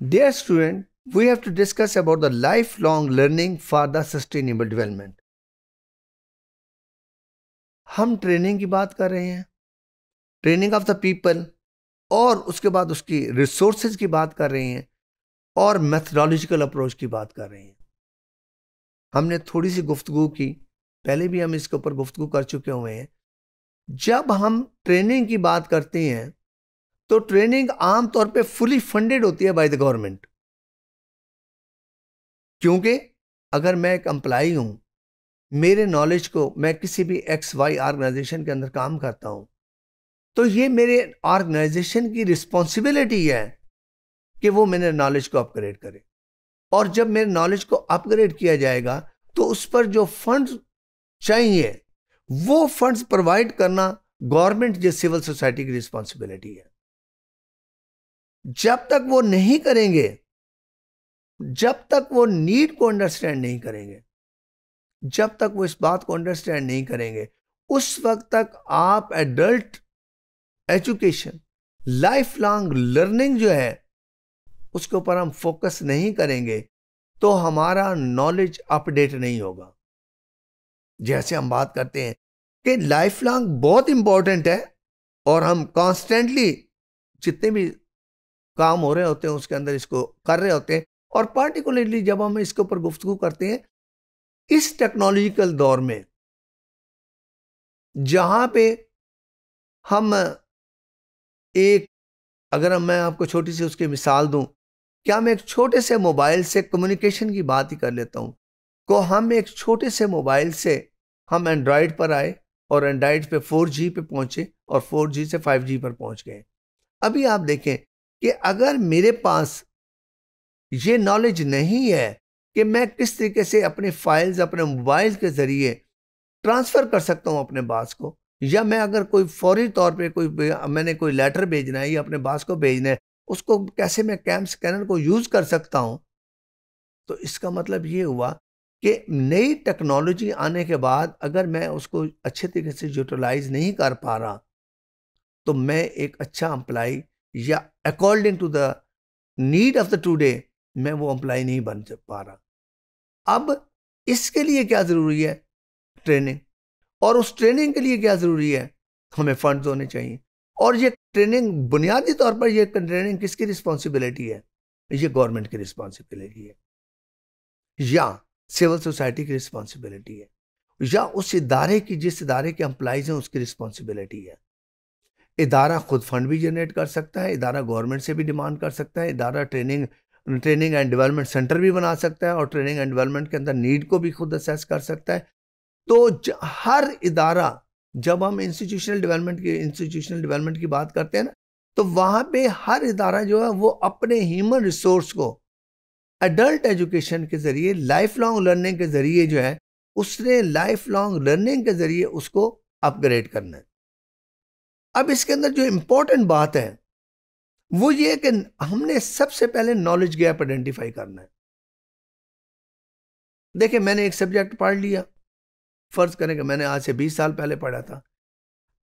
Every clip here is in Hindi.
Dear student, we have to discuss about the lifelong learning for the sustainable development. हम ट्रेनिंग की बात कर रहे हैं ट्रेनिंग ऑफ द पीपल और उसके बाद उसकी रिसोर्सेज की बात कर रहे हैं और मैथडोलॉजिकल अप्रोच की बात कर रहे हैं हमने थोड़ी सी गुफ्तगु की पहले भी हम इसके ऊपर गुफ्तु कर चुके हुए हैं जब हम ट्रेनिंग की बात करते हैं तो ट्रेनिंग आमतौर पे फुली फंडेड होती है बाय द गवर्नमेंट क्योंकि अगर मैं एक एम्प्लाई हूं मेरे नॉलेज को मैं किसी भी एक्स वाई ऑर्गेनाइजेशन के अंदर काम करता हूं तो ये मेरे ऑर्गेनाइजेशन की रिस्पॉन्सिबिलिटी है कि वो मेरे नॉलेज को अपग्रेड करे और जब मेरे नॉलेज को अपग्रेड किया जाएगा तो उस पर जो फंड चाहिए वो फंड्स प्रोवाइड करना गवर्नमेंट या सिविल सोसाइटी की रिस्पॉन्सिबिलिटी है जब तक वो नहीं करेंगे जब तक वो नीड को अंडरस्टैंड नहीं करेंगे जब तक वो इस बात को अंडरस्टैंड नहीं करेंगे उस वक्त तक आप adult education life long learning जो है उसके ऊपर हम फोकस नहीं करेंगे तो हमारा नॉलेज अपडेट नहीं होगा जैसे हम बात करते हैं कि लाइफ लॉन्ग बहुत इंपॉर्टेंट है और हम कॉन्स्टेंटली जितने भी काम हो रहे होते हैं उसके अंदर इसको कर रहे होते हैं और पार्टिकुलरली जब हम इसके ऊपर गुफ्तु करते हैं इस टेक्नोलॉजिकल दौर में जहाँ पे हम एक अगर मैं आपको छोटी सी उसकी मिसाल दूं क्या मैं एक छोटे से मोबाइल से कम्युनिकेशन की बात ही कर लेता हूं को हम एक छोटे से मोबाइल से हम एंड्रॉयड पर आए और एंड्रॉयड पे 4G पे पहुंचे और 4G से 5G पर पहुंच गए अभी आप देखें कि अगर मेरे पास ये नॉलेज नहीं है कि मैं किस तरीके से अपने फाइल्स अपने मोबाइल के ज़रिए ट्रांसफ़र कर सकता हूँ अपने बास को या मैं अगर कोई फौरी तौर पे कोई मैंने कोई लेटर भेजना है या अपने बास को भेजना है उसको कैसे मैं कैम स्कैनर को यूज़ कर सकता हूँ तो इसका मतलब ये हुआ कि नई टेक्नोलॉजी आने के बाद अगर मैं उसको अच्छे तरीके से यूटिलाइज नहीं कर पा रहा तो मैं एक अच्छा एम्प्लाई या according to the need of the today मैं वो एम्प्लाई नहीं बन पा रहा अब इसके लिए क्या ज़रूरी है ट्रेनिंग और उस ट्रेनिंग के लिए क्या ज़रूरी है हमें फंड्स होने चाहिए और ये ट्रेनिंग बुनियादी तौर पर ये ट्रेनिंग किसकी रिस्पॉन्सिबिलिटी है ये गवर्नमेंट की रिस्पॉन्सिबिलिटी है या सिविल सोसाइटी की रिस्पॉन्सिबिलिटी है या उस इदारे की जिस इदारे के एम्प्लाइज हैं उसकी रिस्पॉन्सिबिलिटी है इदारा खुद फंड भी जनरेट कर सकता है इदारा गवर्नमेंट से भी डिमांड कर सकता है इदारा training training and development centre भी बना सकता है और ट्रेनिंग एंड डेवलपमेंट के अंदर नीड को भी खुद असेस कर सकता है तो हर इदारा जब हम इंस्टीट्यूशनल डेवलपमेंट की इंस्टीट्यूशनल डेवलपमेंट की बात करते हैं ना तो वहाँ पे हर इदारा जो है वो अपने ह्यूमन रिसोर्स को एडल्ट एजुकेशन के ज़रिए लाइफ लॉन्ग लर्निंग के ज़रिए जो है उसने लाइफ लॉन्ग लर्निंग के ज़रिए उसको अपग्रेड करना है अब इसके अंदर जो इंपॉर्टेंट बात है वो ये कि हमने सबसे पहले नॉलेज गैप आइडेंटिफाई करना है देखिए मैंने एक सब्जेक्ट पढ़ लिया फर्ज करें कि मैंने आज से बीस साल पहले पढ़ा था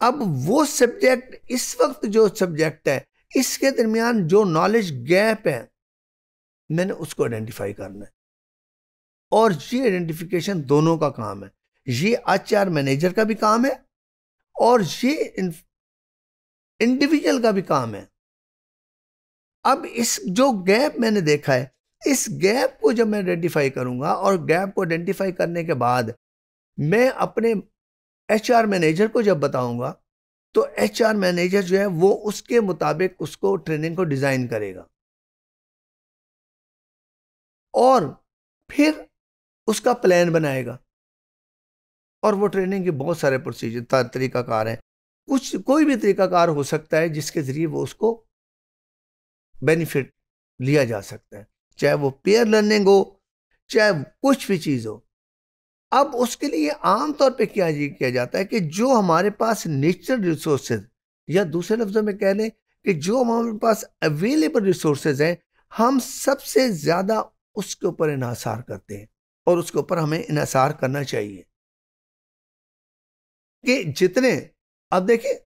अब वो सब्जेक्ट इस वक्त जो सब्जेक्ट है इसके दरमियान जो नॉलेज गैप है मैंने उसको आइडेंटिफाई करना है और ये आइडेंटिफिकेशन दोनों का काम है ये एच मैनेजर का भी काम है और ये इंडिविजुअल का भी काम है अब इस जो गैप मैंने देखा है इस गैप को जब मैं आइडेंटिफाई करूंगा और गैप को आइडेंटिफाई करने के बाद मैं अपने एच मैनेजर को जब बताऊंगा तो एच मैनेजर जो है वो उसके मुताबिक उसको ट्रेनिंग को डिज़ाइन करेगा और फिर उसका प्लान बनाएगा और वो ट्रेनिंग के बहुत सारे प्रोसीजर तरीकाकार हैं कुछ कोई भी तरीकाकार हो सकता है जिसके ज़रिए वो उसको बेनिफिट लिया जा सकता है चाहे वो पेयर लर्निंग हो चाहे कुछ भी चीज़ हो अब उसके लिए आम तौर पे क्या किया जाता है कि जो हमारे पास नेचुरल रिसोर्सेज या दूसरे लफ्ज़ों में कह लें कि जो हमारे पास अवेलेबल रिसोर्सेज हैं हम सबसे ज़्यादा उसके ऊपर इन्हसार करते हैं और उसके ऊपर हमें इसार करना चाहिए कि जितने अब देखिए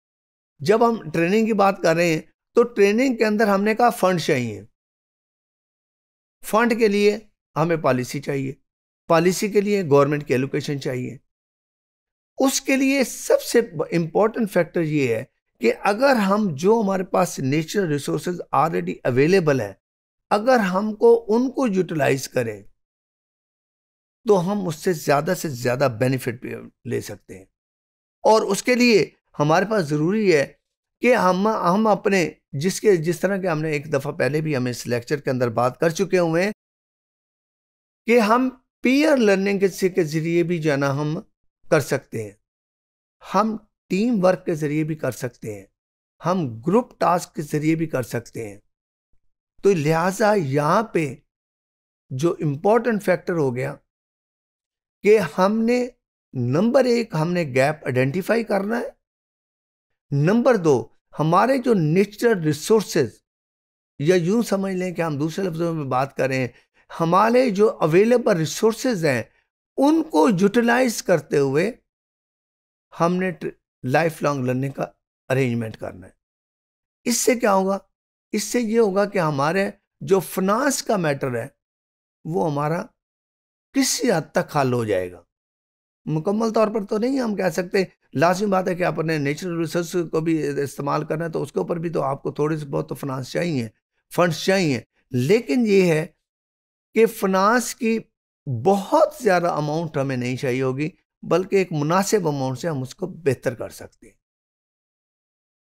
जब हम ट्रेनिंग की बात कर रहे हैं तो ट्रेनिंग के अंदर हमने कहा फंड चाहिए फंड के लिए हमें पॉलिसी चाहिए पॉलिसी के लिए गवर्नमेंट की एलोकेशन चाहिए उसके लिए सबसे इम्पॉर्टेंट फैक्टर ये है कि अगर हम जो हमारे पास नेचुरल रिसोर्सेज ऑलरेडी अवेलेबल हैं अगर हमको उनको यूटिलाइज करें तो हम उससे ज़्यादा से ज़्यादा बेनिफिट ले सकते हैं और उसके लिए हमारे पास ज़रूरी है कि हम हम अपने जिसके जिस तरह के हमने एक दफ़ा पहले भी हमें इस लेक्चर के अंदर बात कर चुके हुए हैं कि हम पीयर लर्निंग के, के ज़रिए भी जाना हम कर सकते हैं हम टीम वर्क के ज़रिए भी कर सकते हैं हम ग्रुप टास्क के ज़रिए भी कर सकते हैं तो लिहाजा यहाँ पे जो इम्पोर्टेंट फैक्टर हो गया कि हमने नंबर एक हमने गैप आइडेंटिफाई करना है नंबर दो हमारे जो नेचुरल रिसोर्सेज या यूं समझ लें कि हम दूसरे लफ्ज़ों में बात करें हमारे जो अवेलेबल रिसोर्सेज हैं उनको यूटिलाइज करते हुए हमने लाइफ लॉन्ग लर्निंग का अरेंजमेंट करना है इससे क्या होगा इससे ये होगा कि हमारे जो फिनांस का मैटर है वो हमारा किसी हद तक हल हो जाएगा मुकम्मल तौर पर तो नहीं हम कह सकते लाजिम बात है कि आप अपने नेचुरल रिसोर्स को भी इस्तेमाल करना है तो उसके ऊपर भी तो आपको थोड़े से बहुत तो फिनांस चाहिए फंड्स चाहिए लेकिन ये है कि फिनांस की बहुत ज़्यादा अमाउंट हमें नहीं चाहिए होगी बल्कि एक मुनासिब अमाउंट से हम उसको बेहतर कर सकते हैं